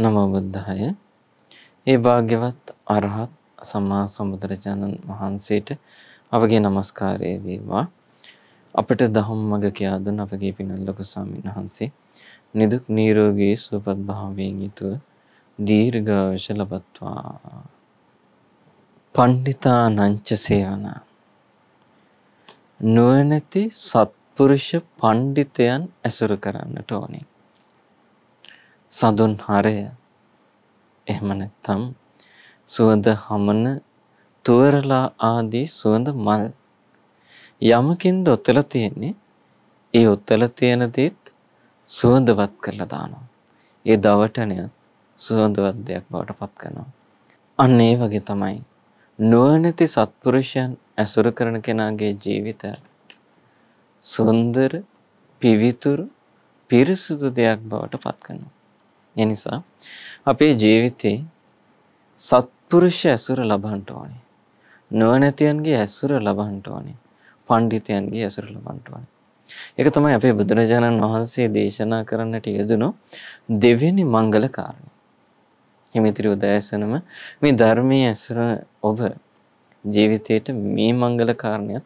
නමබුද්ධහය ඒ භාග්‍යවත් අරහත් සම්මා සම්බුදුරජාණන් වහන්සේට අවගේ නමස්කාරය වේවා අපට දහම් මග කියා දුන් අපගේ පිනල් ලොකු ස්වාමීන් වහන්සේ නිදුක් නිරෝගී සුවපත් භාවයෙන් යුතුව දීර්ඝායුෂ ලබත්වා පණ්ඩිතා නංච සේවන නුවණැති සත්පුරුෂ පණ්ඩිතයන් ඇසුරු කරන්නට ඕනේ සඳුන් හරය එහෙම නැත්නම් සුවඳ හමන තුවරලා ආදී සුවඳ මල් යමකින්ද ඔතල තියෙන්නේ ඒ ඔතල තියෙන දේත් සුවඳවත් කරලා දානවා ඒ දවටනය සුවඳවත් දෙයක් බවට පත් කරනවා අන්න ඒ වගේ තමයි නුවණැති සත්පුරුෂයන් ඇසුරු කරන කෙනාගේ ජීවිත සුන්දර පිවිතුරු පිරිසුදු දෙයක් බවට පත් කරනවා ඒ නිසා අපේ ජීවිතේ සත්පුරුෂ ඇසුර ලබන්න ඕනේ. නොනැතියන්ගේ ඇසුර ලබන්න ඕනේ. පඬිතයන්ගේ ඇසුර ලබන්න ඕනේ. ඒක තමයි අපේ බුදුරජාණන් වහන්සේ දේශනා කරන්නට යෙදුණු දෙවෙනි මංගල කාරණය. හිමිතිරි උදෑසනම මේ ධර්මයේ ඇසුර ඔබ ජීවිතේට මේ මංගල කාරණයක්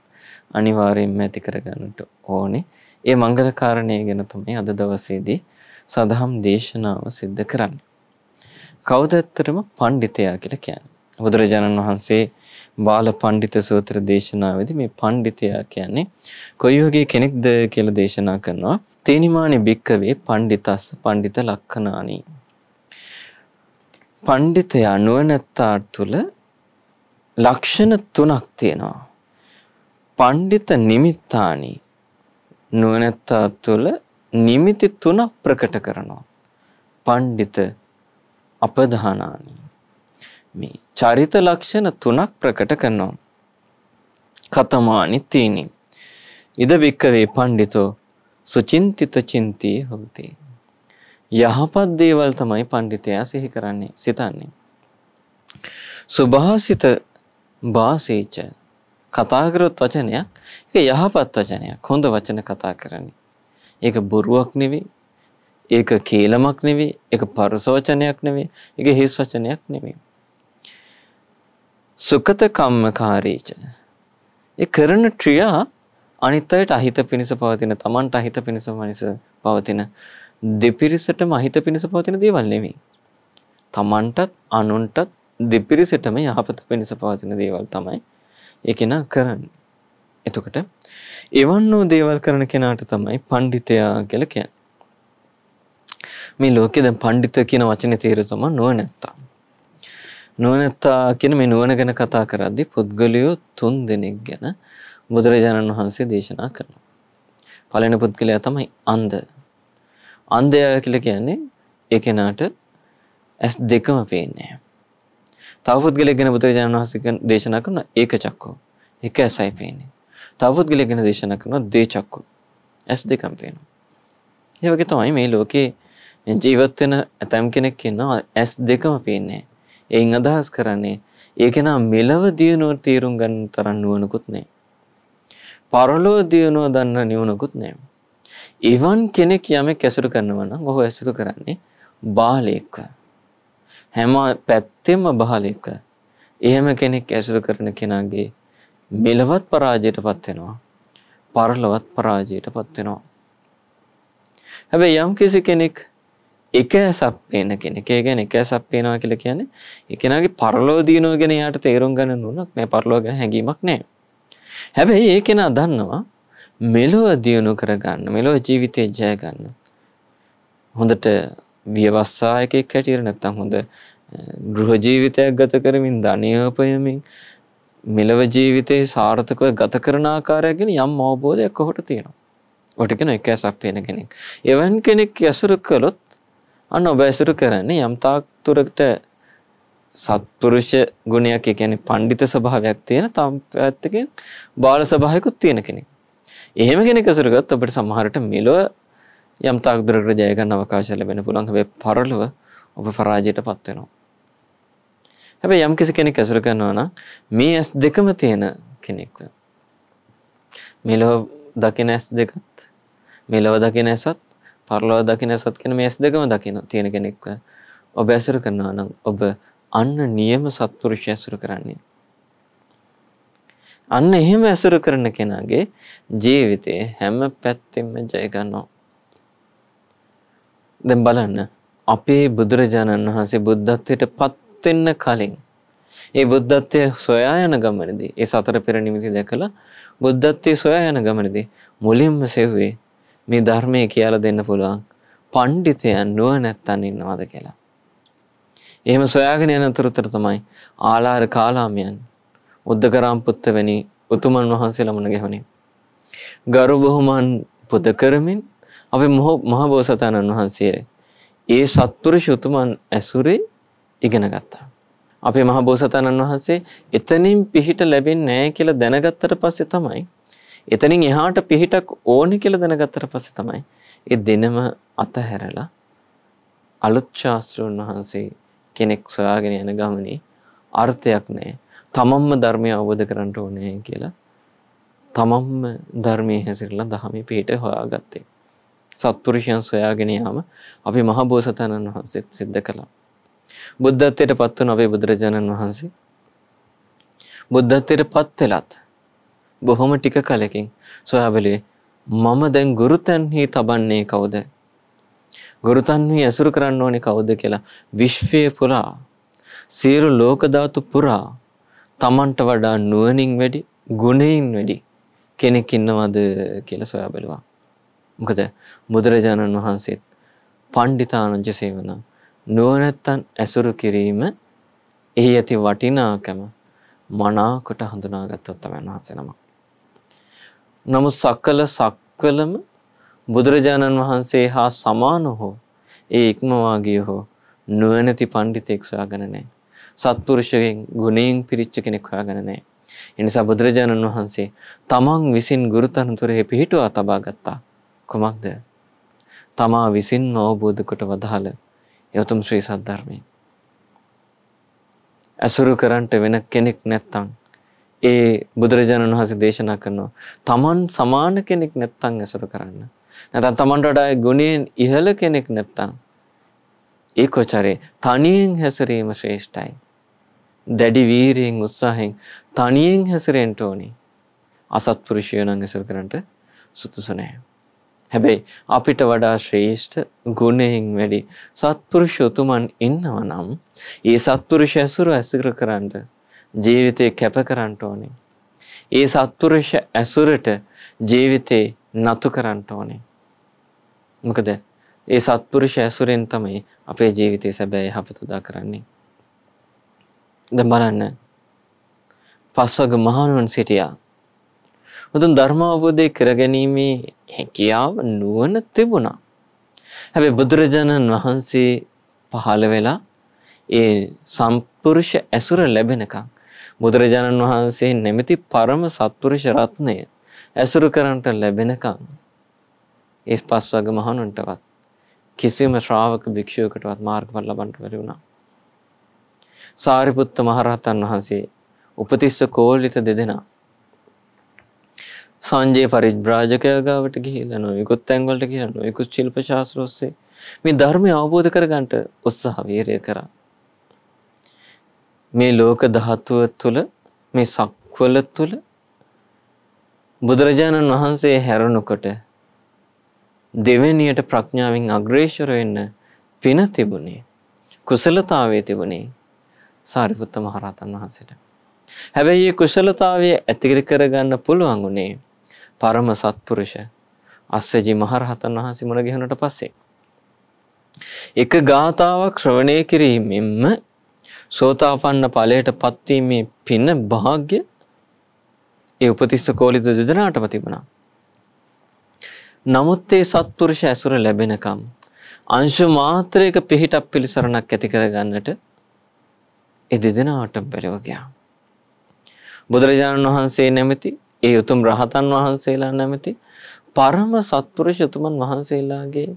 අනිවාර්යයෙන්ම ඇති කරගන්නට ඕනේ. ඒ මංගල කාරණය ගැන තමයි අද දවසේදී සදහම් දේශනාව සිද්ධ කරන්න. කවුද ඇත්තටම පණ්ඩිතයා කියලා කියන්නේ. බුදුරජාණන් වහන්සේ බාල පණ්ඩිත සූත්‍ර දේශනාවේදී මේ පණ්ඩිතයා කියන්නේ කොයි වගේ කෙනෙක්ද කියලා දේශනා කරනවා. තේනිමානි භික්කවේ පණ්ඩිතස්ස පණ්ඩිත ලක්කනානි. පණ්ඩිතයා නුවණැත්තා තුළ ලක්ෂණ තුනක් තියෙනවා. පණ්ඩිත නිමිත්තානි නුවණැත්තා තුළ නිමිති තුනක් ප්‍රකට කරනවා. පණ්ඩිත අපධානානි. මේ චරිත ලක්ෂණ තුනක් ප්‍රකට කරනවා. කතමානි තීනි. ඉද වික්කවේ පණ්ඩිතෝ සුචින්තිත චින්තී හොති. යහපත් දේවල් තමයි පණ්ඩිතයා සිහි කරන්නේ සිතන්නේ. සුභාසිත භාසීච කතාකරොත් වචනයක් එක යහපත් වචනයක් හොඳ වචන කතා කරන්නේ. ඒක බොරුවක් නෙවෙයි. ඒක කේලමක් නෙවෙයි. ඒක පරසෝචනයක් නෙවෙයි. ඒක හිස් වචනයක් නෙවෙයි. සුකත කම්මකාරීච. ඒ කරන ක්‍රියා අනිත් අයට අහිත පිණිස පවතින තමන්ට අහිත පිණිස මිනිස පවතින දෙපිරිසටම අහිත පිණිස පවතින දේවල් නෙමෙයි. තමන්ටත් අනුන්ටත් දෙපිරිසටම යහපත පිණිස පවතින දේවල් තමයි ඒ කෙනා කරන්නේ. එතකොට එවන් වූ දේවල් කරන කෙනාට තමයි පණ්ඩිතයා කියලා කියන්නේ. මේ ලෝකේ දැන් පණ්ඩිත කියන වචනේ තේරුම නුවණැත්තා. නුවණැත්තා කියන මේ නුවණ ගැන කතා කරද්දී පුද්ගලයෝ තුන් දෙනෙක් ගැන බුදුරජාණන් වහන්සේ දේශනා කරනවා. පළවෙනි පුද්ගලයා තමයි අන්ධ. අන්ධයා කියලා කියන්නේ ඒ කෙනාට ඇස් දෙකම පේන්නේ නැහැ. තව පුද්ගලයෙක් ගැන බුදුරජාණන් වහන්සේ දේශනා කරන ඒක චක්කෝ. එක ඇසයි පේන්නේ. තවපුද්ගලය ගැන දේශනා කරනවා දේචක්කු. ඇස් දෙකක් පේනවා. ඒ වගේ තමයි මේ ලෝකේ ජීවත් වෙන ඇතම් කෙනෙක් ඉන්නවා ඇස් දෙකම පේන්නේ. ඒන් අදහස් කරන්නේ ඒ කෙනා මෙලව දියුණුව තීරුම් ගන්න තරම් නුවණකුත් නැහැ. පරලෝ දියුණුව දන්න නිවණකුත් නැහැ. ඉවන් කෙනෙක් යමෙක් ඇසුරු කරනවා නම් ඔහු ඇසුරු කරන්නේ බාලයෙක්ව. හැම පැත්තෙම බාලයෙක්ව. එහෙම කෙනෙක් ඇසුරු කරන කෙනාගේ මෙලවත් පරාජයට පත්වෙනවා පරලොවත් පරාජයට පත්වෙනවා. හැබැයි යම් කිසි කෙනෙක් එක ඇසක් පේන කෙනෙක් ඒ ගැන එක ඇසක් පේනවා කියලා කියන්නේ එකෙනාගේ පරලෝ දිනුව ගැන යාට තේරුම් ගන්න නුනක් නෑ පරලෝ ගැන හැඟීමක් නෑ. හැබැයි ඒ කෙනා දන්නවා මෙලොව දියුණු කරගන්න මෙලොව ජීවිතේ ජය ගන්න. හොඳට ව්‍යවස්සායකෙක් හැටියට නැත්නම් හොඳ ගෘහ ජීවිතයක් ගත කරමින් ධනය උපයමින් මෙලව ජීවිතයේ සාර්ථකව ගත කරන ආකාරය ගැන යම් අවබෝධයක් ඔහුට තියෙනවා. ඔට කියන එක ඇසක් පේන කෙනෙක්. එවන් කෙනෙක් ඇසුරු කළොත් අන්න ඔබ ඇසුරු කරන්නේ යම් තාක් දුරකට සත්පුරුෂ ගුණයක් ඒ කියන්නේ පඬිත ස්වභාවයක් තියෙන තම් පැත්තකින් බාල ස්වභාවයකුත් තියෙන කෙනෙක්. එහෙම කෙනෙක් ඇසුරු කරත් ඔබට සමහරට මෙලව යම් තාක් දුරකට ජය ගන්න අවකාශය ලැබෙන්න පුළුවන්. හැබැයි පරලොව ඔබ පරාජයට පත් වෙනවා. හැබැයි යම් කිසි කෙනෙක් ඇසුර කරනවා නම් මේ ඇස් දෙකම තියෙන කෙනෙක්ව. මෙලොව දකින ඇස් දෙකත් මෙලොව දකින ඇසත් පරලොව දකින ඇසත් කියන මේ ඇස් දෙකම දකින තියෙන කෙනෙක්ව ඔබ ඇසුර කරනවා නම් ඔබ අන්න නියම සත්පුරුෂය ඇසුර කරන්නේ. අන්න එහෙම ඇසුරු කරන කෙනාගේ ජීවිතේ හැම පැත්තෙම ජය ගන්නවා. දැන් බලන්න අපේ බුදුරජාණන් වහන්සේ බුද්ධත්වයට පත් වෙන්න කලින් ඒ බුද්ධත්වය සොයා යන ගමනදී ඒ සතර පෙර නිමිති දැකලා බුද්ධත්වය සොයා යන ගමනදී මුලින්ම සෙව්වේ මේ ධර්මය කියලා දෙන්න පුළුවන් පණ්ඩිතයන් නුවණැත්තන් ඉන්නවද කියලා. එහෙම සොයාගෙන යන අතරතුර තමයි ආලාර කාලාමයන් උද්දකරාම් පුත්ත වැනි උතුමන් වහන්සේලා මුණ ගැහුණේ. ගරු බොහොමන් පුද කරමින් අපේ මහ බෝසතාණන් වහන්සේ ඒ සත්පුරුෂ උතුමන් ඇසුරේ ඉගෙන ගත්තා. අපේ මහබෝසතාණන් වහන්සේ එතනින් පිහිට ලැබෙන්නේ නැහැ කියලා දැනගත්තට පස්සේ තමයි එතනින් එහාට පිහිටක් ඕනේ කියලා දැනගත්තට පස්සේ තමයි ඒ දෙනම අතහැරලා අලුත් ශාස්ත්‍රඥ වහන්සේ කෙනෙක් සොයාගෙන යන ගමනේ අර්ථයක් නැහැ. තමන්ම ධර්මය අවබෝධ කරගන්න ඕනේ කියලා තමන්ම ධර්මයේ හැසිරලා දහමේ පිට හොයාගත්තේ. සත්පුරුෂයන් සොයාගෙන යාම අපි මහ බෝසතාණන් වහන්සේත් සිද්ධ කළා. බුද්ධත්වයට පත් වුණ අපේ බුදුරජාණන් වහන්සේ බුද්ධත්වයට පත් වෙලත් බොහොම ටික කලකින් සොයා බලේ මම දැන් ගුරුතන්හි තබන්නේ කවුද? ගුරුතන්හි ඇසුරු කරන්න ඕනේ කවුද කියලා විශ්වය පුරා සියලු ලෝක ධාතු පුරා Tamanට වඩා නුවණින් වැඩි ගුණයෙන් වැඩි කෙනෙක් ඉන්නවද කියලා සොයා බලුවා. මොකද බුදුරජාණන් වහන්සේත් පණ්ඩිතානංජ සේවනා නුවණැත්තන් ඇසුරු කිරීම එහි ඇති වටිනාකම මනාකොට හඳුනාගත්තොත් තමයි වහන්සේනම. නමුත් සක්කල සක්වලම බුදුරජාණන් වහන්සේ හා සමාන හෝ ඒ ඉක්මවා ගිය හෝ නුවණැති පඬිතෙක් සොයාගෙන නැහැ. සත්පුරුෂයෙන් ගුණයෙන් පිරිච්ච කෙනෙක් හොයාගෙන නැහැ. එනිසා බුදුරජාණන් වහන්සේ තමන් විසින් ගුරුතනතුරේ පිහිටුවා තබා ගත්තා. කුමක්ද? තමා විසින්ම අවබෝධ කොට වදාළ යොතුම් ශ්‍රී සද්ධර්මය. ඇසුරු කරන්ට වෙන කෙනෙක් නැත්තං. ඒ බුදුරජාණන් වහසේ දේශනා කරනවා. තමන් සමාන කෙනෙක් නැත්තං ඇසුරු කරන්න. නැතන් තමන්ට වඩා ගුණයෙන් ඉහළ කෙනෙක් නැත්තං. ඒ කොචරේ තනියෙන් හැසිරීම ශ්‍රේෂ්ඨයි. දැඩි වීරයෙන් උත්සාහෙන් තනියෙන් හැසිරෙන්ට ඕනි. අසත්පුරුෂයෝ නම් ඇසුරු කරන්නට සුදුසු නැහැ. හැබැයි අපිට වඩා ශ්‍රේෂ්ඨ ගුණයෙන් වැඩි සත්පුරුෂ උතුමන් ඉන්නවා නම් ඒ සත්පුරුෂ ඇසුර ඇසුර කරන්න ජීවිතේ කැප කරන්න ඕනේ. ඒ සත්පුරුෂ ඇසුරට ජීවිතේ නතු කරන්න ඕනේ. මොකද ඒ සත්පුරුෂ ඇසුරෙන් තමයි අපේ ජීවිතේ සැබෑ යහපත උදා කරන්නේ. දැන් බලන්න. පස්වග මහණුන් සිටියා. මුතුන් ධර්ම අවබෝධය කරගැනීමේ හැකියාව නුවණ තිබුණා. හැබැයි බුදුරජාණන් වහන්සේ පහළ වෙලා ඒ සම්පුරුෂ ඇසුර ලැබෙනකම් බුදුරජාණන් වහන්සේ නැමැති පරම සත්පුරුෂ රත්නය ඇසුරු කරන්ට ලැබෙනකම් ඒ පස්වග මහණුන්ටවත් කිසිම ශ්‍රාවක භික්ෂුවකටවත් මාර්ගඵල ලබන්නට බැරි වුණා. සාරිපුත්ත මහරහතන් වහන්සේ උපතිස්ස කෝලිත දෙදෙනා සංජයේ පරිජ්‍රාජකයා ගාවට ගිහිල්ලා නොයෙකුත් තැන්වලට ගිහිල්ලා නොයෙකුත් ශිල්ප ශාස්ත්‍ර ඔස්සේ මේ ධර්මය අවබෝධ කරගන්නට උත්සාහ වීරය කරා. මේ ලෝක ධාතුව තුළ මේ සක්වල තුළ බුදුරජාණන් වහන්සේ හැරුණුකොට දෙවෙනියට ප්‍රඥාවෙන් අග්‍රේශර වෙන්න පින තිබුණේ කුසලතාවයේ තිබුණේ සාරිපුත්ත මහරහතන් වහන්සේට. හැබැයි මේ කුසලතාවය ඇතිකර කරගන්න පුළුවන් උනේ පරම සත්පුරුෂ අස්සජි මහරහතන් වහන්සේ මුණ ගැහුණට පස්සේ. එක ගාථාවක් ශ්‍රවණය කිරීමෙන්ම සෝතාපන්න ඵලයට පත්වීමේ පින වාග්ය ඒ උපතිස්ස කෝලිත දෙදෙනාටම තිබුණා. නමුත් ඒ සත්පුරුෂ ඇසුර ලැබෙනකම් අංශ මාත්‍රයක පිහිටක් පිළිසරණක් ඇති කරගන්නට ඒ දෙදෙනාටම බැරිව ගියා. බුදුරජාණන් වහන්සේ නැමැති ඒ උතුම් රහතන් වහන්සේලා නැමැති පරම සත්පුරුෂ උතුමන් වහන්සේලාගේ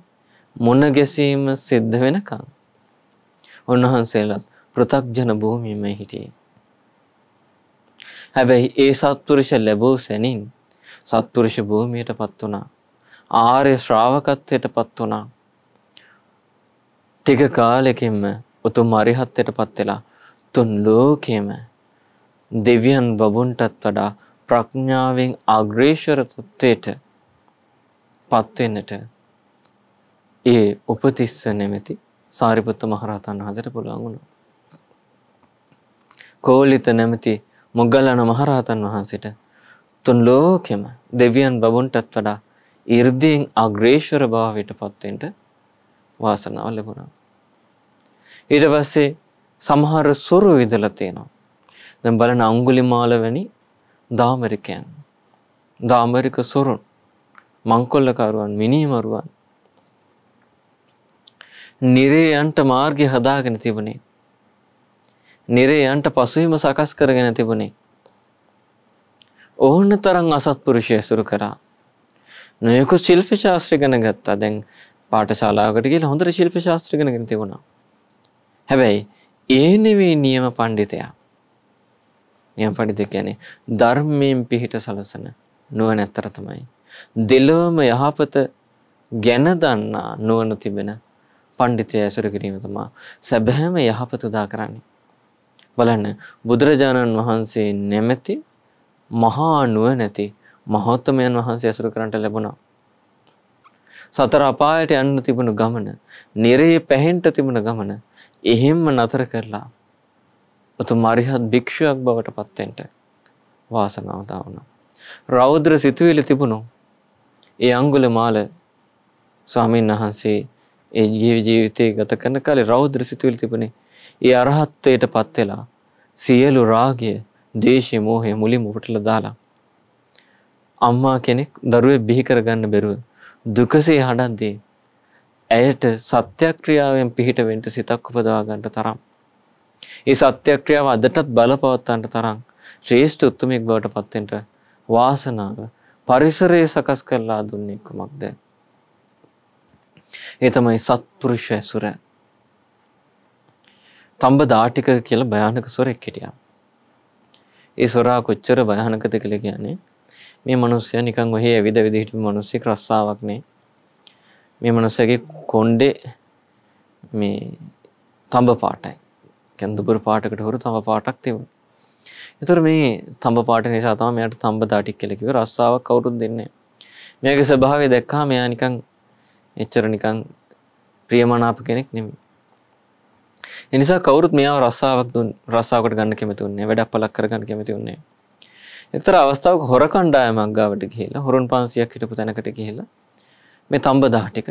මුණ ගැසීම සිද්ධ වෙනකන් උන්වහන්සේලා පෘථග්ජන භූමියමේ හිටියේ. හැබැයි ඒ සත්පුරුෂ ලැබූ සැනින් සත්පුරුෂ භූමියටපත් වුණා. ආර්ය ශ්‍රාවකත්වයටපත් වුණා. ටික කාලෙකින්ම උතුම් අරිහත්ත්වයටපත් වෙලා තුන් ලෝකෙම දෙවියන් බබුන්ටත් වඩා ප්‍රඥාවෙන් අග්‍රේශර තත්වයට පත්වෙන්නට ඒ උපතිස්ස නැමැති සාරිපුත්ත මහරහතන් වහන්සේට පුළුවන් වුණා. කෝලිත නැමැති මොග්ගලණ මහරහතන් වහන්සේට තුන් ලෝකෙම දෙවියන් බබුන්ටත් වඩා 이르දීන් අග්‍රේශර භාවයට පත්වෙන්නට වාසනාව ලැබුණා. ඊට පස්සේ සමහර සොරු ඉඳලා තියෙනවා. දැන් බලන අඟුලිමාල වැනි දාමරිකයන් දාමරික සොරුන් මංකොල්ලකරුවන් මිනීමරුවන් නිරේයන්ට මාර්ගය හදාගෙන තිබුණේ නිරේයන්ට පසුවීම සකස් කරගෙන තිබුණේ ඕන්න තරන් අසත්පුරුෂය ඇසුරු කරා නොයකු ශිල්ප ශාස්ත්‍රිගන ගත්තා දැන් පාටශාලාකට ගිල හොඳට ශිල්ප ශාස්ත්‍රිගනගෙන තිබුණා හැබැයි ඒ නෙවේ නියම පණ්ඩිතයා නියම් පඬිත කියන්නේ ධර්මයෙන් පිහිට සලසන නුවණැත්තර තමයි. දෙලොවම යහපත ගැන දන්නා නුවණ තිබෙන පඬිතය ඇසුරු කිරීම තමයි සැබෑම යහපත උදා කරන්නේ. බලන්න බුදුරජාණන් වහන්සේ නැමැති මහා නුවණැති මහෞත්මයන් වහන්සේ ඇසුරු කරන්ට ලැබුණා. සතර අපායට යන්න තිබුණු ගමන, නිරේ පැහෙන්න තිබුණු ගමන එහෙම්ම නතර කරලා උතුම් අරිහත් භික්ෂුවක් බවට පත්වෙන්ට වාසනාව දාවුණා. රෞද්‍ර සිතුවිලි තිබුණු ඒ අංගුල මාල ස්වාමීන් වහන්සේ ඒ ජීව ජීවිතය ගත කරන කාලේ රෞද්‍ර සිතුවිලි තිබුණේ ඒ අරහත්වයට පත්වෙලා සියලු රාගය දේශය මෝහය මුලින් උපටල දාලා අම්මා කෙනෙක් දරුවේ බිහි කරගන්න බැරුව දුකසේ හඬද්දී ඇයට සත්‍යක්‍රියාවෙන් පිහිට වෙන්ට සිතක් උපදවා ගන්නට තරම් ඒ සත්‍යක්‍රියාව අදටත් බලපවත්වන්න තරම් ශ්‍රේෂ්ඨ උත්මයෙක් බවට පත් වෙන්න වාසනාව පරිසරය සකස් කරලා දුන්නේ කුමක්ද? ඒ තමයි සත්පුරුෂ ඇසුර. තඹ දාටික කියලා භයානක සොරෙක් හිටියා. ඒ සොරා කොච්චර භයානකද කියලා කියන්නේ මේ මිනිස්සයා නිකන් ඔහේ ඇවිද ඇවිද හිටපු මිනිස්සෙක් රස්සාවක් නේ. මේ මිනිස්සගේ කොණ්ඩේ මේ තඹ පාටයි. කැන්දුබර පාටකට හුරු තම පාටක් තිබුණ. එතුර මේ තම්බ පාට නිසා තම මෙයට තම්බ දාටික් කෙලෙකිව රස්සාාවක් කවුරුන් දෙන්නේ. මේක ස්භාවය දැක්කා මෙයා නිකං එච්චර නිකං ප්‍රියමනාප කෙනෙක් නෙමි. එනිසා කවරුත් මෙයා රස්සාාවක් දුන් රස්සාාවට ගන්න කැමතිවන්නේ වැඩක් පලක් කරගන්න කැමතිවන්නේ. එතර අවස්ථාවක් හොර කණ්ඩාය මංගාවට කියලා හොරුන් පන්සියක් හිටපු තැනකට කියලා මේ තම්බ දාටික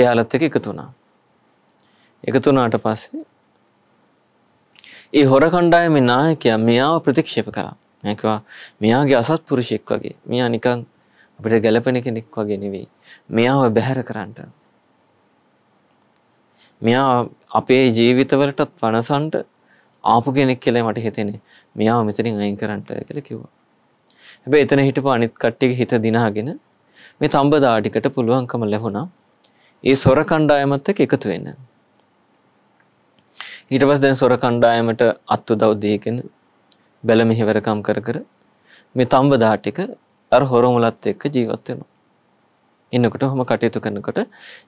එයාලත් එක එකතුනා. එකතුනාට පස්සේ ඒ හොර කණ්ඩායමේ නායකයා මෙයාව ප්‍රතික්ෂේප කළා. මේකවා මෙයාගේ අසත්පුරුෂෙක් වගේ. මෙයා නිකන් අපිට ගැළපෙන කෙනෙක් වගේ නෙවෙයි. මෙයාව බැහැර කරන්නට. මෙයා අපේ ජීවිතවලටත් වනසන්ට ආපු කෙනෙක් කියලා මට හිතෙන්නේ. මෙයාව මෙතනින් අයින් කරන්නට කියලා කිව්වා. හැබැයි එතන හිටපු අනිත් කට්ටියගේ හිත දිනාගෙන මේ තඹදා ටිකට පුළුවන්කම ලැබුණා. ඒ සොර කණ්ඩායමත් එක්ක එකතු වෙන්න. ඊටවස් දැන් සොර කණ්ඩායමට අත්තු දෞද්දයකෙන බැල මෙහිවරකම් කර කර මේ තම්බදාටික අර හොරමුලත් එක්ක ජීවත්වෙනවා. එන්නකොට හොම කටයුතු කරනකොට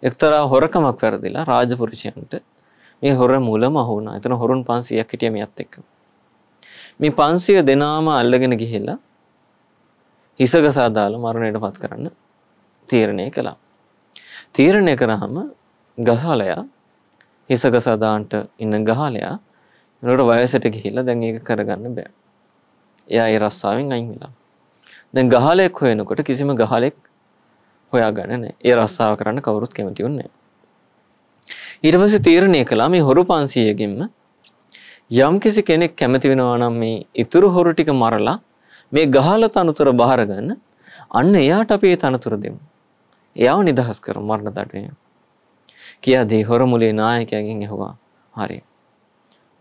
එක්තරා හොරකමක් වැරදිලා රාජපුරුෂයන්ට මේ හොර මුල මහුණා එතන හොරුන් පන්සියක් හිටිය මෙයත් එක්ක. මේ පන්සිය දෙනාම අල්ලගෙන ගිහිල්ලා හිසගසා දාලා මරණයට පත් කරන්න තීරණය කළා. තීරණය කරාම ගසාලයා හිසක සදාන්ට ඉන්න ගහලයා එනකොට වයසට ගිහිල්ලා දැන් ඒක කරගන්න බෑ. එයා ඒ රස්සාවෙන් අයින් වෙලා. දැන් ගහලෙක් හොයනකොට කිසිම ගහලෙක් හොයාගන්න නැහැ. ඒ රස්සාව කරන්න කවුරුත් කැමති වුණේ නැහැ. ඊට පස්සේ තීරණය කළා මේ හොරු 500කින්ම යම් කිසි කෙනෙක් කැමති වෙනවා නම් මේ ඉතුරු හොරු ටික මරලා මේ ගහල තනතුර බහර ගන්න අන්න එයාට අපි ඒ තනතුර දෙමු. එයාව නිදහස් කරමු මරණ දඩුවෙන්. කියදී හොරමුලේ නායකයගෙන් ඇහුවා හරි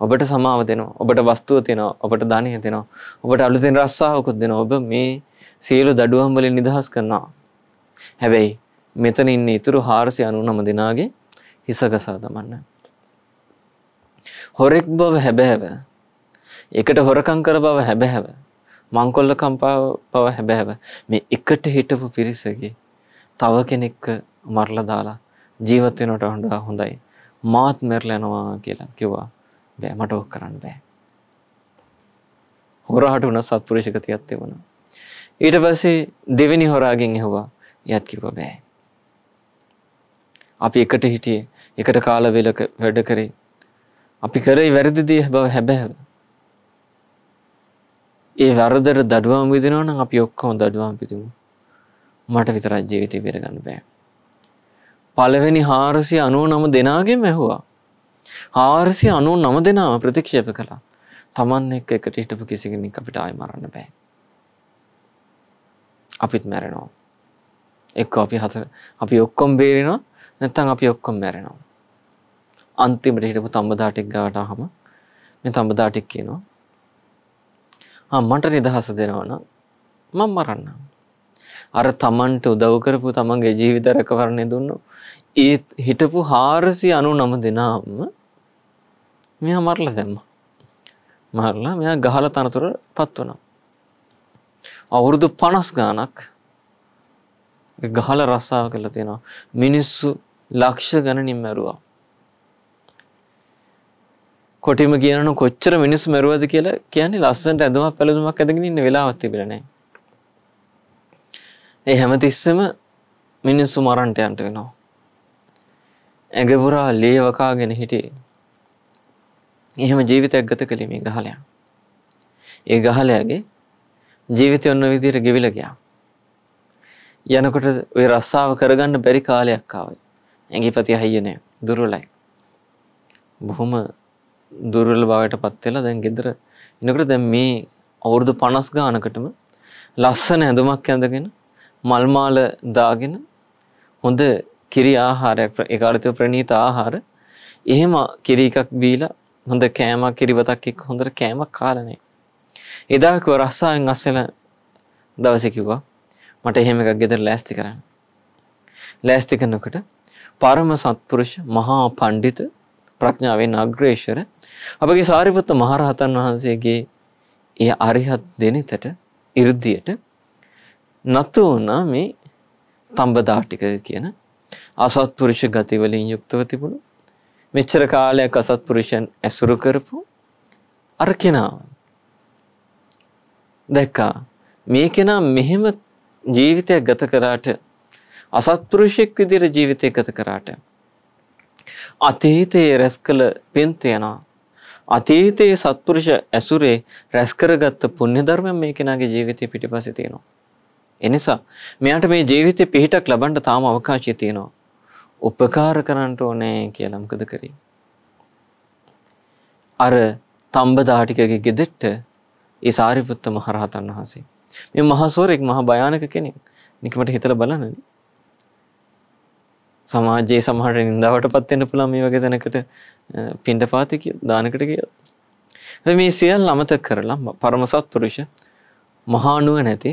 ඔබට සමාව දෙනවා ඔබට වස්තුව තියෙනවා ඔබට ධනය තියෙනවා ඔබට අලුතෙන් රස්සාාවකුත් දෙන ඔබ මේ සියලු දඩුවම් වලින් නිදහස් කරනවා හැබැයි මෙතන ඉන්න ඉතුරු හාරසි අනුනම දෙනාගේ හිසගසා දමන්න හොරෙක් බව හැබැහැව එකට හොරකං කර බව හැබැහැව මංකොල්ල කම්පාව බව හැබැහැව මේ එකට හිටපු පිරිසගේ තව කෙනෙක්ක මරලදාලා ජීවත් වෙනට හොඩා හොඳයි මාත් මෙරල යනවා කියලා කිව්වා බෑ මට ඕක් කරන්න බෑ. හොරහට වන සත්පුරේෂකති ඇත්තේ වුණ. ඊට පස්සේ දෙවෙනි හොරාගෙන් එහවා යත් කිව බෑ. අපි එකට හිටියේ එකට කාලවෙලක වැඩ කරේ අපි කරයි වැරදිදී බව හැබැහැව. ඒ වැරදර දඩුවම් විදිනවන අපි ඔක්කොම දඩුවම් පිතිමු මට විතරත් ජීවිතය පෙරගන්න බෑ. පළවෙනි හාරසි අනුව නම දෙනාගේ මැහුවා. හාරසි අනුව නම දෙනා ප්‍රතික්ෂේප කළා තමන් එක් එකට හිටපු කිසිගෙනින් අපිට ආය මරන්න බෑ. අපිත් මැරෙනවා. එක්ක අපි හතර අපි ඔක්කොම් බේරෙනවා නැත්තන් අපි ඔක්කොම් මැරෙනවා. අන්තිමට හිටපු තම්බදාටික් ගාට හම මේ තම්බදාටික් කියනවා මට නිදහස දෙනවන මං මරන්න අර තමන්ට උදව් කරපු තමන්ගේ ජීවිත රැකවරණය දුන්නු ඒ හිටපු හාරසි අනු නම දෙනාම මෙයා මරල දැම්ම මරලා මෙයා ගහල තනතුර පත් වනම් අවුරුදු පනස් ගානක් ගහල රස්සාාව කළ තියෙනවා මිනිස්සු ලක්ෂ ගණනින් මැරුවා කොටිම කියන කොච්චර මිනිස් මැරුවද කියලා කියන්නේ ලස්සට ඇදම පැළඳුමක් ඇදගෙන ඉන්න වෙලාවත් තිබිරනේ ඒ හැමතිස්සම මිනිස්සු මරන්ටයන්ට වෙනවා ඇඟපුරා ලේවකාගෙන හිටියේ. එහෙම ජීවිතයක් ගත කළේ මේ ගහලයා. ඒ ගහලයාගේ ජීවිතය ඔන්න විදිහට ගෙවිලා ගියා. යනකොට ওই රස්සාව කරගන්න බැරි කාලයක් ආවා. ඇඟිපති හයිය නෑ, දුර්වලයි. බොහොම දුර්වල බවට පත් වෙලා දැන් ගෙදර එනකොට දැන් මේ අවුරුදු 50 ගානකටම ලස්සන ඇඳුමක් ඇඳගෙන මල් මාල දාගෙන හොඳ කිරි ආහාරයක් ඒකාඩිතව ප්‍රණීත ආහාර එහෙම කිරි එකක් බීලා හොඳ කෑමක් කිරිවතක් එක්ක හොඳට කෑමක් කාලා නැහැ. එදා කිව්ව රස්සාවෙන් අස්සෙල දවසේ කිව්වා මට එහෙම එකක් ගෙදර ලෑස්ති කරන්න. ලෑස්ති කරනකොට පරම සත්පුරුෂ මහා පඬිත ප්‍රඥාවෙන් අග්‍රේශර අපගේ සාරිපුත්ත මහරහතන් වහන්සේගේ ඒ අරිහත් දෙනිතට 이르දියට නතු වුණා මේ තඹදා ටික කියන අසත්පුරුෂ ගති වලින් යුක්තව තිබුණු මෙච්චර කාලයක් අසත්පුරුෂයන් ඇසුරු කරපු අර කෙනාව දැක්කා මේ කෙනා මෙහෙම ජීවිතයක් ගත කරාට අසත්පුරුෂයෙක් විදිහට ජීවිතයක් ගත කරාට අතීතයේ රැස් කළ පින්ත යනවා අතීතයේ සත්පුරුෂ ඇසුරේ රැස් කරගත්ත පුණ්‍ය ධර්මයන් මේ කෙනාගේ ජීවිතේ පිටිපස්සේ තියෙනවා එනිසා මෙයාට මේ ජීවිතේ පිහිටක් ලබන්න තාම අවකාශය තියෙනවා. උපකාර කරන්න ඕනේ කියලා මොකද කරේ? අර තඹදා ටිකගේ ගෙදෙට්ට ඒ සාරිපුත්ත මහ රහතන් වහන්සේ. මේ මහසෝරෙක් මහා භයානක කෙනෙක්. නිකමට හිතලා බලන්න. සමාජයේ සමහර නින්දාවටපත් වෙන්න පුළුවන් මේ වගේ දැනකට පින්ඩපාති දානකට කියලා. මේ සියල්ල අමතක කරලා පරම සත්පුරුෂ මහා නුවණ නැති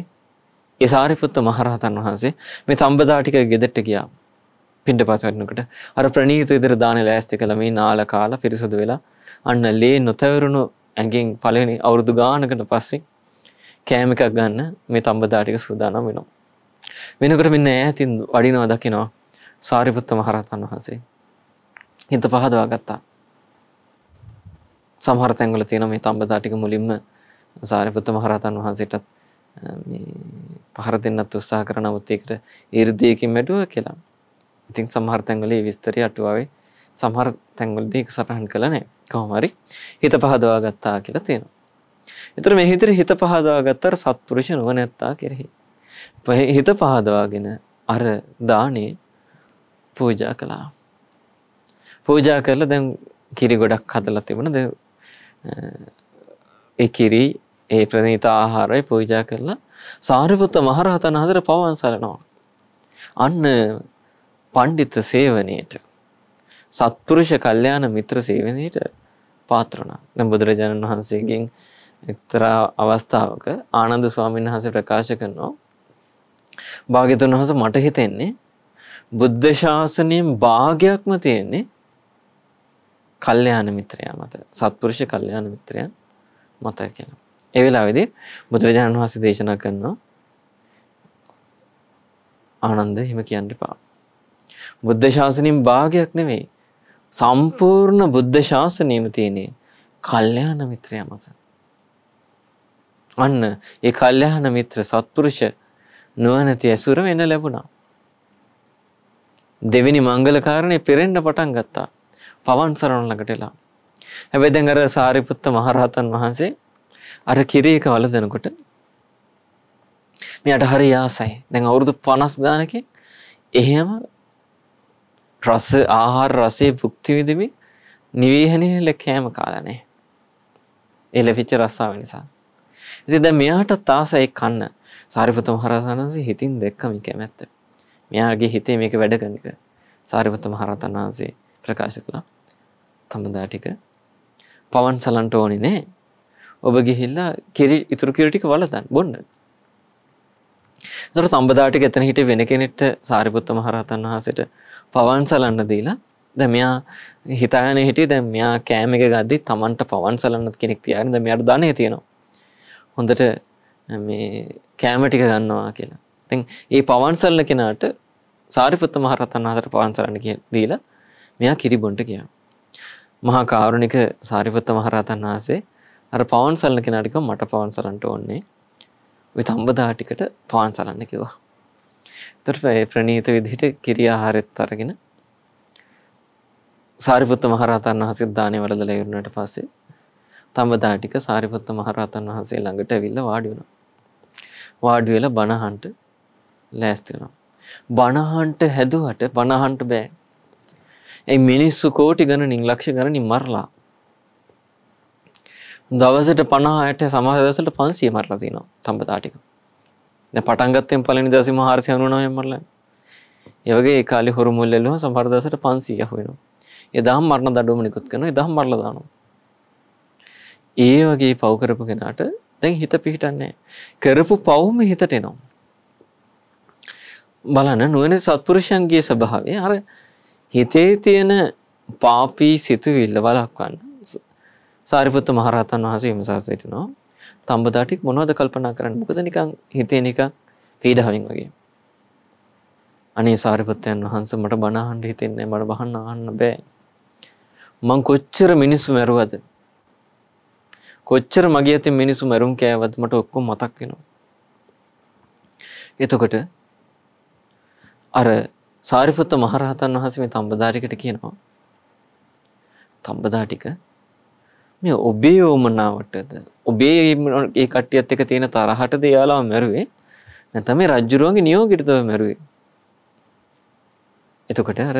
ඒ සාරිපුත්ත මහරහතන් වහන්සේ මේ තඹදා ටික ගෙදරට ගියා. පින්ඩපාත වෙනකොට අර ප්‍රණීත විතර දාන ලෑස්ති කළා මේ නාල කාලා පිරිසුදු වෙලා අන්න ලේ නොතවරුණු ඇඟෙන් පළවෙනි අවුරුදු ගානකට පස්සේ කෑම එකක් ගන්න මේ තඹදා ටික සූදානම් වෙනවා. වෙනකොට මෙන්න ඈතින් වඩිනවා දකිනවා සාරිපුත්ත මහරහතන් වහන්සේ. හිත පහදවා ගත්තා. සමහර තැන්වල තියෙන මේ තඹදා ටික මුලින්ම සාරිපුත්ත මහරහතන් වහන්සේටත් මේ පහර දෙන්නත් උත්සාහ කරන අවතීකට ඊර්දයකින් වැඩුව කියලා. ඉතින් සමහර තැන්වල විස්තරය අටුවාවේ සමහර තැන්වලදී ඒක සටහන් කළ නැහැ. කොහොම හරි හිත පහදවා ගත්තා කියලා තියෙනවා. ඒතර මේ හිතේ හිත පහදවා ගත්තර සත්පුරුෂ නුවණැත්තා කෙරෙහි. හිත පහදවාගෙන අර දානේ පූජා කළා. පූජා කරලා දැන් කිරි ගොඩක් හදලා තිබුණා. දැන් ඒ කිරි ඒ ප්‍රණීත ආහාරය පූජා කරලා සාරිපුත්ත මහරහතන් හතර පවන් සලනවා. අන්න පණ්ඩිත සේවනයට සත්පුරුෂ කල්යාණ මිත්‍ර සේවනයට පාත්‍ර වුණා. දැන් බුදුරජාණන් වහන්සේගෙන් එක්තරා අවස්ථාවක ආනන්ද ස්වාමීන් වහන්සේ ප්‍රකාශ කරනවා භාග්‍යතුන් වහන්සේ මට හිතෙන්නේ බුද්ධ ශාසනයෙන් භාගයක්ම තියෙන්නේ කල්යාණ මිත්‍රයා මත සත්පුරුෂ කල්යාණ මිත්‍රයන් මත කියලා. ඒ වෙලාවේදී බුදුරජාණන් වහන්සේ දේශනා කරනවා ආනන්ද හිම කියන්න එපා. බුද්ධ ශාසනයෙන් භාගයක් නෙවෙයි. සම්පූර්ණ බුද්ධ ශාසනයම තියෙන්නේ කල්යාණ මිත්‍රයා මත. අන්න ඒ කල්යාණ මිත්‍ර සත්පුරුෂ නුවණැති ඇසුර වෙන ලැබුණා. දෙවෙනි මංගල කාරණේ පෙරෙන්න පටන් ගත්තා. පවන් සරණ ළඟට එලා. හැබැයි දැන් අර සාරිපුත්ත මහරහතන් වහන්සේ අර කිරේක වලදනකොට මෙයට හරි යාසයි දැන් අවුරුදු පනස් ගානකින් එහෙම රස ආහාර රසේ භුක්තිවිදමින් නිවේහනල කෑම කාලනේ එලවිච්ච රස්සාාව නිසා. ඉති දැ මෙයාට තාසයි කන්න සාරිපතුම හරසාණන්සේ හිතින් දෙක්කම කැමැත්ත. මෙයාගේ හිතේ මේක වැඩගනික සාරිපතුම හරතන් වහන්සේ ප්‍රකාශ කළා තමදා ටික පවන් සලන්ට ඕනි නෑ ඔබ ගිහිල්ලා කිරි ඉතුරු කිරි ටික වලදන් බොන්න. ඒතර සම්බදාට ගෙතන හිටිය වෙන කෙනෙක්ට සාරිපුත්ත මහරහතන් වහන්සේට පවන් සලන්න දීලා දැන් මෙයා හිතාගෙන හිටියේ දැන් මෙයා කෑම එක ගද්දි Tamanට පවන් සලන්නත් කෙනෙක් තියාගෙන දැන් මෙයාට ධනෙ තියෙනවා. හොඳට මේ කෑම ටික ගන්නවා කියලා. ඉතින් ඒ පවන් සලන කෙනාට සාරිපුත්ත මහරහතන් වහන්සේට පවන් සලන්න දීලා මෙයා කිරි බොන්න කියනවා. මහා කාරුණික සාරිපුත්ත මහරහතන් වහන්සේ අර පවන් සල්න කෙනටික මට පවන් සරන්ට ඕන්නේ විතම්බදාටිකට පවන් සලන්න කිවා තුට ප්‍රනීත විදිහට කිරියා හාරෙත් අරගෙන සාරිපුත්ත මහරහතන් වහසේ දානය වලදල යුරුණට පස්සේ තම්බදා ටික සාරිපුත්ත මහරහතන් වහන්සේ ළඟට ඇවිල්ල වාඩි වුණා. වාඩි වෙලා බණහන්ට ලෑස්ති වුණා. බණහන්ට හැදුවට බණහන්ට බෑ. ඒ මිනිස්සු කෝටි ගණනින් ලක්ෂ ගණනින් මරලා දවසට පණහායට සමහදසට පන්සිය මරලා තිනවා තම්බතාටික පටන්ගත්තෙන් පලනි දසිම හාරසය අනුනය මරල ඒවගේ කාලි හොරු මුල්ලෙලුව සමහරදසට පන්සීය හොෙනවා එදාම් මරණ දඩුවම නිකුත් කන එදහම් මරලදානු ඒ වගේ පව්කරපු කෙනාට දැන් හිත පිහිටන්නේ කරපු පවුම හිතට එනවා බලන නුවන සත්පුරුෂන්ගේ ස්වභාවේ අර හිතේ තියෙන පාපී සිතුවිල්ල වලක්වන්න සාරිපුත්ත මහරහතන් වහන්සේ විමසා සිටිනවා. තඹදා ටික මොනවද කල්පනා කරන්නේ? මොකද නිකන් හිතේ නිකන් පීඩාවෙන් වගේ. අනේ සාරිපුත්තයන් වහන්සේ මට බණ අහන්න හිතෙන්නේ මට බහන්න අහන්න බෑ. මං කොච්චර මිනිස්සු මැරුවද? කොච්චර මගේ අතින් මිනිස්සු මැරුම් කෑවද මට ඔක්කොම මතක් වෙනවා. එතකොට අර සාරිපුත්ත මහරහතන් වහන්සේ මේ තඹදාටිකට කියනවා තඹදාටික මේ ඔබේ ඕමනාවටද ඔබේ ඒ කට්ටියත් එක තියෙන තරහටද යාලා මැරුවේ නැත්නම් මේ රජ්ජුරුවන්ගේ නියෝගයටද මැරුවේ එතකොට අර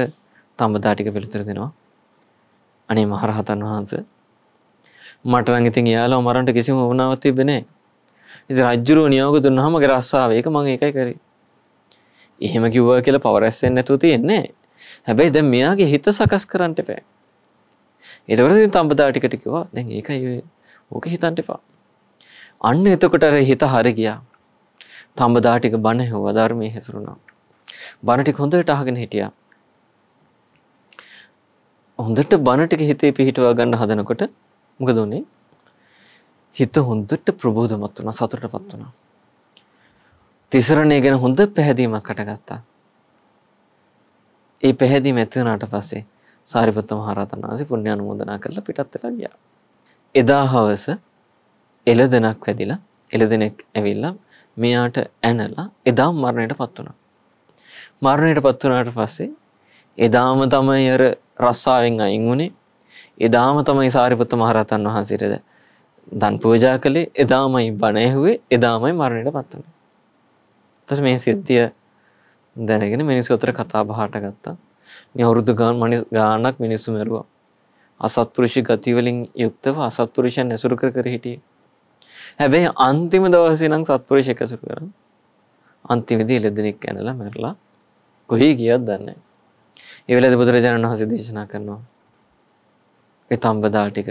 තඹදා ටික පිළිතුර දෙනවා අනේ මහරහතන් වහන්සේ මට නම් ඉතින් යාලා මරන්න කිසිම ඕමනාවක් තිබෙන්නේ නැහැ ඉතින් රජ්ජුරුව නියෝග දුන්නාම මගේ රස්සාව ඒක මම ඒකයි කරේ එහෙම කිව්වා කියලා පවරැස්සෙන් නැතුව තියෙන්නේ හැබැයි දැන් මෙයාගේ හිත සකස් කරන්න එපෑ එතකොට තම්බදා ටිකටිකවා දැන් ඒකයි ඕක හිතන්ට එපා. අන්න එතකොට හිත හරි ගියා. තම්බදා ටික බණ හෙව්වා ධර්මයේ හැසිරුණා. බණ ටික හොඳට අහගෙන හිටියා. හොඳට බණ ටික හිතේ පිහිටවා ගන්න හදනකොට මොකද උනේ? හිත හොඳට ප්‍රබෝධමත් වුණා සතුටටපත් වුණා. තිසරණය ගැන හොඳ පැහැදීමක් හටගත්තා. ඒ පැහැදීම ඇති වුණාට පස්සේ සාරිපත්ත මහරතන් වහන්සේ පුණ්‍ය අනුමෝදනා කරලා පිටත් වෙලා ගියා. එදා හවස එළදෙනක් වැදිලා එළදෙනෙක් ඇවිල්ලා මෙයාට ඇනලා එදා මරණයටපත් වුණා. මරණයටපත් වුණාට පස්සේ එදාම තමයි අර රස්සාවෙන් අයින් වුණේ. එදාම තමයි සාරිපුත්ත මහරහතන් වහන්සේට දන් පූජා කළේ. එදාමයි බණ ඇහුවේ. එදාමයි මරණයටපත් වුණේ. ඊට මේ සිද්ධිය දැනගෙන මිනිස්සු අතර කතා බහට ගත්තා. මේ අවුරුදු ගාන මිනිස් ගානක් මිනිස්සු මැරුවා. අසත්පුරුෂ ගතිවලින් යුක්තව අසත්පුරුෂයන් ඇසුරු කර කර හිටියේ. හැබැයි අන්තිම දවසේ නම් සත්පුරුෂයෙක් ඇසුරු කරා. අන්තිමේදී ලෙඩෙනෙක් ඇනලා මැරලා කොහේ ගියත් දන්නේ නැහැ. ඒ වෙලාවේ බුදුරජාණන් වහන්සේ දේශනා කරනවා. ඒ තඹදා ටික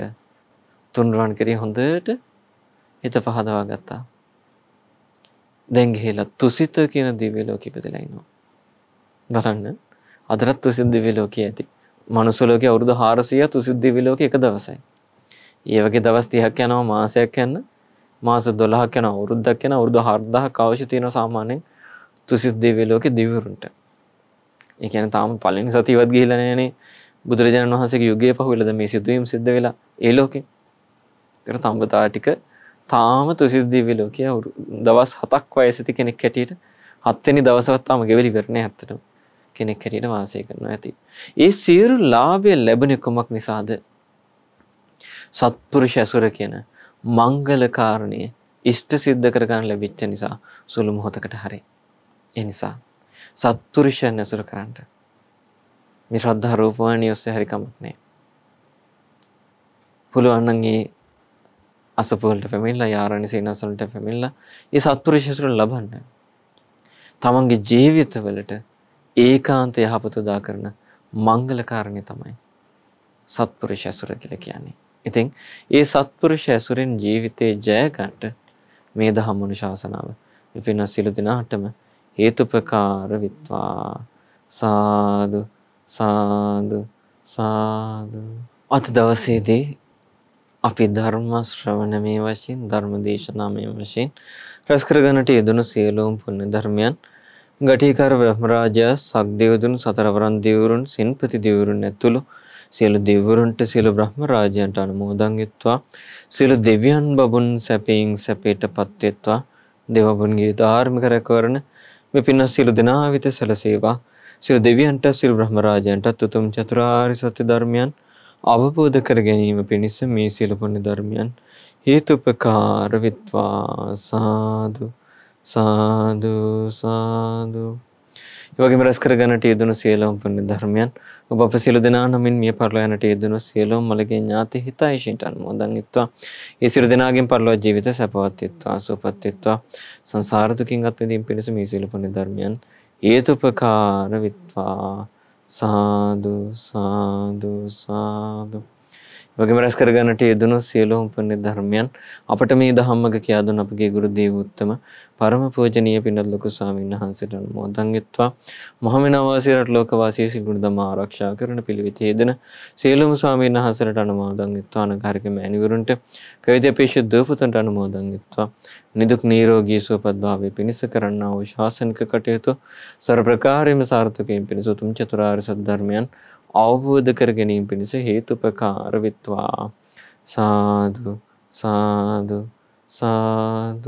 තුන්රන් කරේ හොඳට හිත පහදවා ගත්තා. දැන් ගිහිලා තුසිත කියන දිව්‍ය ලෝකෙ ඉපදලා ඉන්නවා. බලන්න අදරත් තුසිද්දිවි ලෝකයේ ඇති. මනුස්ස ලෝකයේ අවුරුදු 400 තුසිද්දිවි ලෝකයේ එක දවසයි. ඒ වගේ දවස් 30ක් යනවා මාසයක් යන මාස 12ක් යනවා අවුරුද්දක් යනවා අවුරුදු 4000ක් අවශ්‍ය තියෙනවා සාමාන්‍යයෙන් තුසිද්දිවි ලෝකයේ දිවිවරුන්ට. ඒ කියන්නේ තාම පළවෙනි සතියවත් ගිහිලා නැහනේ. බුදුරජාණන් වහන්සේගේ යුගයේ පහුවෙලද මේ සිදුවීම් සිද්ධ වෙලා ඒ ලෝකේ. ඒතර තඹතා ටික තාම තුසිද්දිවි ලෝකයේ දවස් 7ක් වයසති කෙනෙක් හැටියට හත්වෙනි දවසවත් තාම ගෙවිලි කරන්නේ ඇත්තටම. කෙනෙක් හැටියට වාසය කරනවා ඇති. ඒ සියලු ලාභය ලැබෙන කොමක් නිසාද? සත්පුරුෂ ඇසුර කියන මංගල කාරණේ ඉෂ්ට සිද්ධ කර ගන්න ලැබිච්ච නිසා සුළු මොහොතකට හරි. ඒ නිසා සත්පුරුෂයන් ඇසුර කරන්න. මේ ශ්‍රද්ධා රූපවාණිය ඔස්සේ හරි කමක් නැහැ. පුළුවන් නම් ඒ අසපුවලට පැමිණලා යාරණි සීනසලට පැමිණලා ඒ සත්පුරුෂ ඇසුර ලබන්න. තමන්ගේ ජීවිතවලට ඒකාන්ත යහපත උදා කරන මංගල කාරණේ තමයි සත්පුරුෂ ඇසුර කියලා කියන්නේ. ඉතින් ඒ සත්පුරුෂ ඇසුරෙන් ජීවිතේ ජයගන්න මේ දහමුණු ශාසනාව විපින සිළු දිනාටම හේතුපකාර විත්වා සාදු සාදු සාදු අත දවසේදී අපි ධර්ම ශ්‍රවණ මේ වශයෙන් ධර්ම දේශනා මේ වශයෙන් රස කරගන්නට යෙදුණු සියලුම පුණ්‍ය ධර්මයන් ගටිකර බ්‍රහ්මරාජා සක්දේවදුන් සතරවරන් දෙවරුන් සෙන්පති දෙවරුන් ඇතුළු සියලු දෙවරුන්ට සියලු බ්‍රහ්මරාජයන්ට අනුමෝදන් වෙත්වා සියලු දෙවියන් බබුන් සැපයෙන් සැපයට පත් වෙත්වා දෙවබුන්ගේ ධාර්මික රැකවරණ මේ පින සියලු දෙනා වෙත සැලසේවා සියලු දෙවියන්ට සියලු බ්‍රහ්මරාජයන්ට උතුම් චතුරාර්ය සත්‍ය ධර්මයන් අවබෝධ කර ගැනීම පිණිස මේ සියලු පුණ්‍ය ධර්මයන් හේතුපකාර වෙත්වා සාදු සාදු සාදු වගේ රැස් කරගනට යෙදනු සියලෝම් පනි ධර්මයන් ඔබ අප සියලු දෙනා නමින් මිය පරලයනට යෙදනු සියලෝම් මළගේ ඥාති හිතයිශීට අනුමෝදන් යුත්වා ඒ සියලු දෙනාගෙන් පරලොව ජීවිත සැපවත් යුත්වා සුවපත් යුත්වා සංසාර දුකින් අත් මිදීම පිණිස මේ සියලු පුණ්‍ය ධර්මයන් හේතුපකාර විත්වා සාදු සාදු සාදු වගේම රැස් කරගන්නට යෙදුණු සියලුම පුණ්‍ය ධර්මයන් අපට මේ ධම්මක කියා දුන් අපගේ ගුරු දේව උත්තම පරම පූජනීය පින්වත් ලොකු ස්වාමීන් වහන්සේට අනුමෝදන් වෙත්වා මහමෙනවාසී රට ලෝකවාසී සිගුණ දම ආරක්ෂා කරන පිළිවෙතේ යෙදෙන සියලුම ස්වාමීන් වහන්සේට අනුමෝදන් වෙත්වා අනගාරික මෑණිවරුන්ට කවිදේ පේශු දූපතන්ට අනුමෝදන් වෙත්වා නිදුක් නිරෝගී සුවපත් භාවය පිණිස කරන්නා වූ ශාසනික කටයුතු සර්ව ප්‍රකාරයෙන්ම සාර්ථකයෙන් පිණිස උතුම් චතුරාර්ය සත්‍ය ධර්මයන් අවබෝධ කරගැනීම පිණිස හේතුපකාරවිත්වා සාධ සාධ සාධ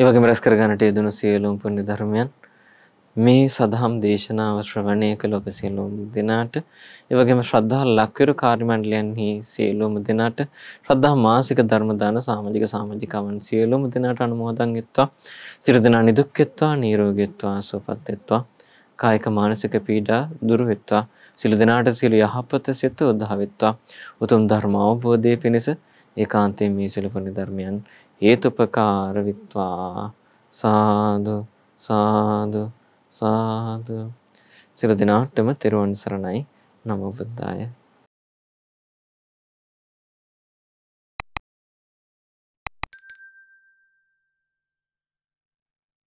ඒවගේ රැස් කරගන්නට යදනු සියලුම් පුුණි ධර්මයන් මේ සදහම් දේශනාව ශ්‍රවණය කළ ඔබ සියලුම දෙනාට එවගේම ශ්‍රද්ධා ලක්විරු කාර්යමණ්ඩලයන්හි සියලුම දෙනාට ශ්‍රද්ධා මාසික ධර්ම දාන සමාජික සමාජිකවන් සියලුම දෙනාට අනුමෝදන් වෙත්වා සිර දෙනා නිදුක් වෙත්වා නිරෝගී වෙත්වා සුවපත් වෙත්වා කායික මානසික පීඩා දුරු වෙත්වා සිළු දෙනාට සිළු යහපත සිත උදහවෙත්වා උතුම් ධර්මාවබෝධය පිණිස ඒකාන්තයෙන් මේ සිළු ධර්මයන් හේතුපකාර විත්වා සාදු සාදු සාදු සිළු දෙනාටම තෙරුවන් සරණයි නම බුද්ධාය